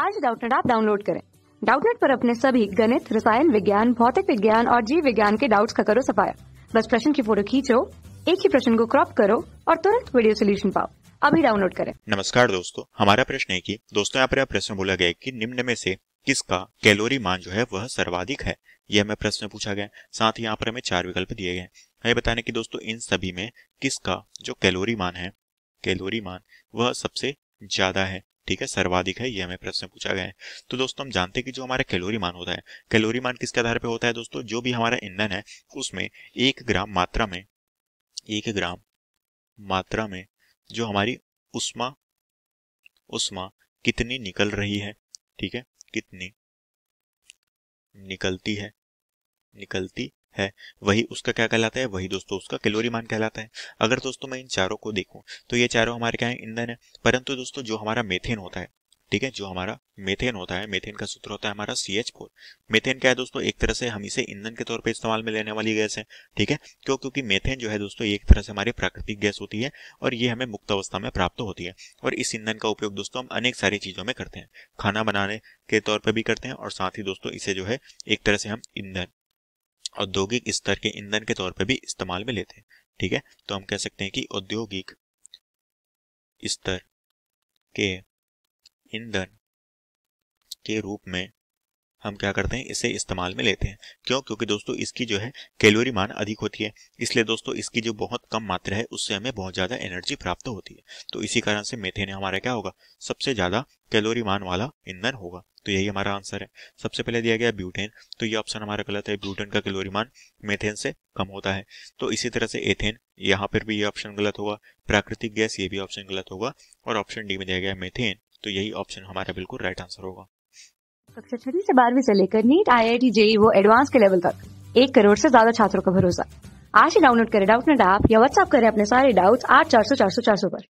आज डाउटनेट आप डाउनलोड करें डाउटनेट पर अपने सभी गणित रसायन विज्ञान भौतिक विज्ञान और जीव विज्ञान के डाउट्स का करो सफाया बस प्रश्न की फोटो खींचो एक ही प्रश्न को क्रॉप करो और तुरंत वीडियो सोल्यूशन पाओ अभी डाउनलोड करें नमस्कार दोस्तों हमारा प्रश्न है कि दोस्तों यहाँ पर प्रश्न बोला गया कि निम्न में से किसका कैलोरी मान जो है वह सर्वाधिक है यह हमें प्रश्न पूछा गया साथ ही यहाँ पर हमें चार विकल्प दिए गए हमें बताने की दोस्तों इन सभी में किसका जो कैलोरी मान है कैलोरी मान वह सबसे ज्यादा है ठीक है सर्वाधिक है ये हमें प्रश्न पूछा गया है तो दोस्तों हम जानते हैं कि जो हमारा कैलोरी मान होता है कैलोरी मान किसके आधार पर होता है दोस्तों जो भी हमारा ईंधन है उसमें एक ग्राम मात्रा में एक ग्राम मात्रा में जो हमारी उष्मा उष्मा कितनी निकल रही है ठीक है कितनी निकलती है निकलती है वही उसका क्या कहलाता है वही दोस्तों उसका कैलोरी मान कहलाता है अगर दोस्तों मैं इन चारों को देखूं तो ये चारों हमारे क्या है ईंधन है परंतु दोस्तों जो हमारा मेथेन होता है ठीक है जो हमारा मेथेन होता है मेथेन का सूत्र होता है हमारा सी एच फोर मेथेन क्या है दोस्तों एक तरह से हम इसे ईंधन के तौर पे इस्तेमाल में लेने वाली गैस है ठीक है क्यों क्योंकि मेथेन जो है दोस्तों एक तरह से हमारी प्राकृतिक गैस होती है और ये हमें मुक्त अवस्था में प्राप्त होती है और इस ईंधन का उपयोग दोस्तों हम अनेक सारी चीजों में करते हैं खाना बनाने के तौर पर भी करते हैं और साथ ही दोस्तों इसे जो है एक तरह से हम ईंधन औद्योगिक स्तर के ईंधन के तौर पर भी इस्तेमाल में लेते हैं ठीक है तो हम कह सकते हैं कि औद्योगिक स्तर के ईंधन के रूप में हम क्या करते हैं इसे इस्तेमाल में लेते हैं क्यों क्योंकि दोस्तों इसकी जो है कैलोरी मान अधिक होती है इसलिए दोस्तों इसकी जो बहुत कम मात्रा है उससे हमें बहुत ज़्यादा एनर्जी प्राप्त होती है तो इसी कारण से मेथेन हमारा क्या होगा सबसे ज़्यादा कैलोरी मान वाला ईंधन होगा तो यही हमारा आंसर है सबसे पहले दिया गया ब्यूटेन तो ये ऑप्शन हमारा गलत है ब्यूटेन का क्लोरीमान मेथेन से कम होता है तो इसी तरह से एथेन यहाँ पर भी ये ऑप्शन गलत होगा प्राकृतिक गैस ये भी ऑप्शन गलत होगा और ऑप्शन डी में दिया गया मेथेन तो यही ऑप्शन हमारा बिल्कुल राइट आंसर होगा कक्षा छठी से बारहवीं से लेकर नीट आई आई टी जे वो एडवांस के लेवल तक एक करोड़ से ज्यादा छात्रों का भरोसा आज ही डाउनलोड करें डाउट नेट ऐप या व्हाट्सअप करें अपने सारे डाउट्स आठ चार सौ चार सौ चार सौ पर